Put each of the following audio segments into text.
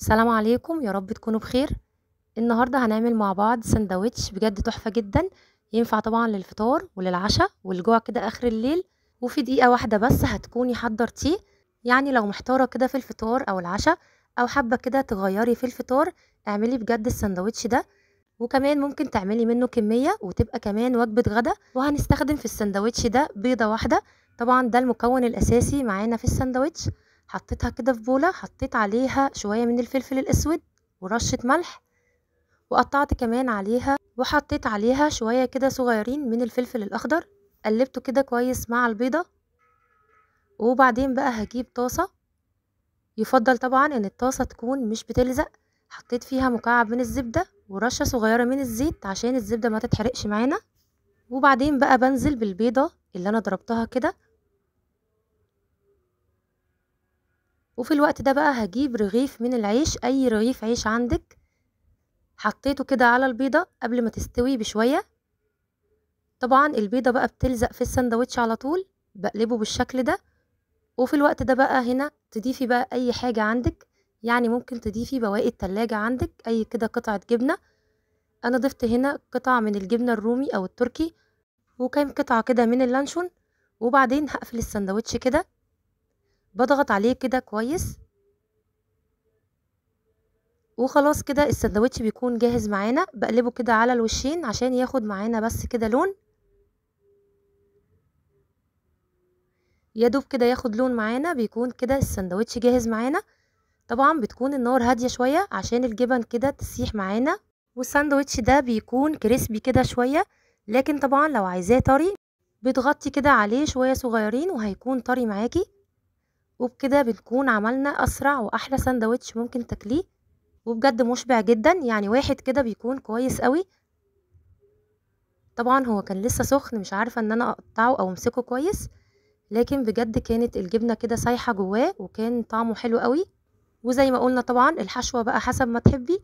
سلام عليكم يا رب تكونوا بخير النهاردة هنعمل مع بعض سندوتش بجد تحفة جدا ينفع طبعا للفطار وللعشاء والجوع كده آخر الليل وفي دقيقة واحدة بس هتكوني حضرتيه يعني لو محتارة كده في الفطار أو العشاء أو حابة كده تغيري في الفطار اعملي بجد السندوتش ده وكمان ممكن تعملي منه كمية وتبقى كمان وجبة غدا وهنستخدم في السندوتش ده بيضة واحدة طبعا ده المكون الأساسي معانا في السندوتش حطيتها كده في بولة حطيت عليها شوية من الفلفل الأسود ورشة ملح وقطعت كمان عليها وحطيت عليها شوية كده صغيرين من الفلفل الأخضر قلبته كده كويس مع البيضة وبعدين بقى هجيب طاسة يفضل طبعا ان الطاسة تكون مش بتلزق حطيت فيها مكعب من الزبدة ورشة صغيرة من الزيت عشان الزبدة ما تتحرقش معانا وبعدين بقى بنزل بالبيضة اللي انا ضربتها كده وفي الوقت ده بقى هجيب رغيف من العيش اي رغيف عيش عندك حطيته كده على البيضة قبل ما تستوي بشوية طبعا البيضة بقى بتلزق في السندوتش على طول بقلبه بالشكل ده وفي الوقت ده بقى هنا تضيفي بقى اي حاجة عندك يعني ممكن تضيفي بواقي التلاجة عندك اي كده قطعة جبنة انا ضفت هنا قطعة من الجبنة الرومي او التركي وكام قطعة كده من اللانشون وبعدين هقفل السندوتش كده بضغط عليه كده كويس وخلاص كده السندوتش بيكون جاهز معانا بقلبه كده على الوشين عشان ياخد معانا بس كده لون يا دوب كده ياخد لون معانا بيكون كده السندوتش جاهز معانا طبعا بتكون النار هاديه شويه عشان الجبن كده تسيح معانا والسندوتش ده بيكون كريسبي كده شويه لكن طبعا لو عايزاه طري بتغطي كده عليه شويه صغيرين وهيكون طري معاكي وبكده بنكون عملنا أسرع وأحلى سندوتش ممكن تاكليه وبجد مشبع جدا يعني واحد كده بيكون كويس قوي طبعا هو كان لسه سخن مش عارفة ان انا اقطعه او امسكه كويس لكن بجد كانت الجبنة كده سايحة جواه وكان طعمه حلو قوي وزي ما قلنا طبعا الحشوة بقى حسب ما تحبي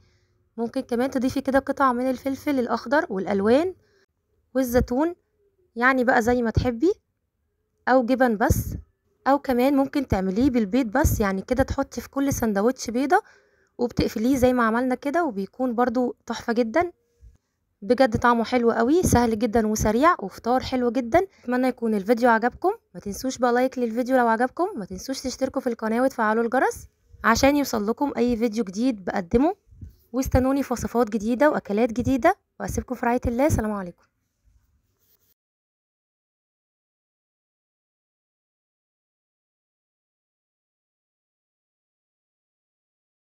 ممكن كمان تضيفي كده قطع من الفلفل الأخضر والألوان والزيتون يعني بقى زي ما تحبي أو جبن بس او كمان ممكن تعمليه بالبيض بس يعني كده تحطي في كل سندوتش بيضه وبتقفليه زي ما عملنا كده وبيكون برضو تحفه جدا بجد طعمه حلو قوي سهل جدا وسريع وفطار حلو جدا اتمنى يكون الفيديو عجبكم ما تنسوش بقى لايك للفيديو لو عجبكم ما تنسوش تشتركوا في القناه وتفعلوا الجرس عشان يوصل لكم اي فيديو جديد بقدمه واستنوني في وصفات جديده واكلات جديده واسيبكم في رعايه الله سلام عليكم